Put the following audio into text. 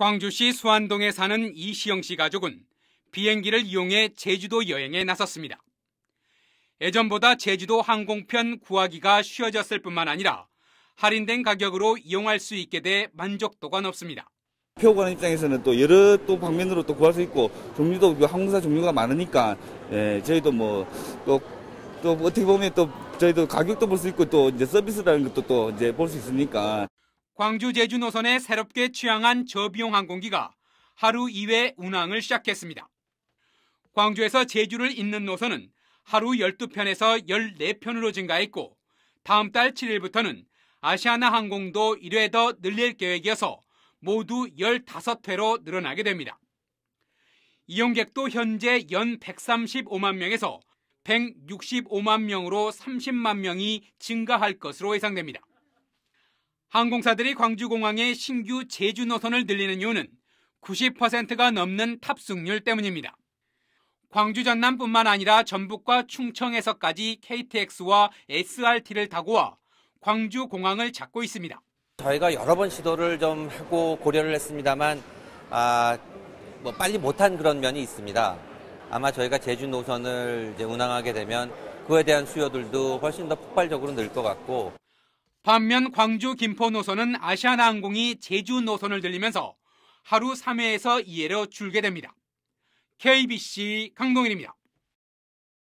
광주시 수안동에 사는 이시영 씨 가족은 비행기를 이용해 제주도 여행에 나섰습니다. 예전보다 제주도 항공편 구하기가 쉬워졌을 뿐만 아니라 할인된 가격으로 이용할 수 있게 돼 만족도가 높습니다. 표구하는 입장에서는 또 여러 또 방면으로 또 구할 수 있고 종류도 그 항공사 종류가 많으니까 예, 저희도 뭐 또 또 어떻게 보면 또 저희도 가격도 볼 수 있고 또 이제 서비스라는 것도 또 이제 볼 수 있으니까 광주 제주 노선에 새롭게 취항한 저비용 항공기가 하루 2회 운항을 시작했습니다. 광주에서 제주를 잇는 노선은 하루 12편에서 14편으로 증가했고 다음 달 7일부터는 아시아나 항공도 1회 더 늘릴 계획이어서 모두 15회로 늘어나게 됩니다. 이용객도 현재 연 135만 명에서 165만 명으로 30만 명이 증가할 것으로 예상됩니다. 항공사들이 광주공항에 신규 제주 노선을 늘리는 이유는 90%가 넘는 탑승률 때문입니다. 광주 전남뿐만 아니라 전북과 충청에서까지 KTX와 SRT를 타고 와 광주 공항을 잡고 있습니다. 저희가 여러 번 시도를 좀 하고 고려를 했습니다만 아, 뭐 빨리 못한 그런 면이 있습니다. 아마 저희가 제주 노선을 운항하게 되면 그에 대한 수요들도 훨씬 더 폭발적으로 늘 것 같고 반면 광주 김포 노선은 아시아나 항공이 제주 노선을 들리면서 하루 3회에서 2회로 줄게 됩니다. KBC 강동일입니다.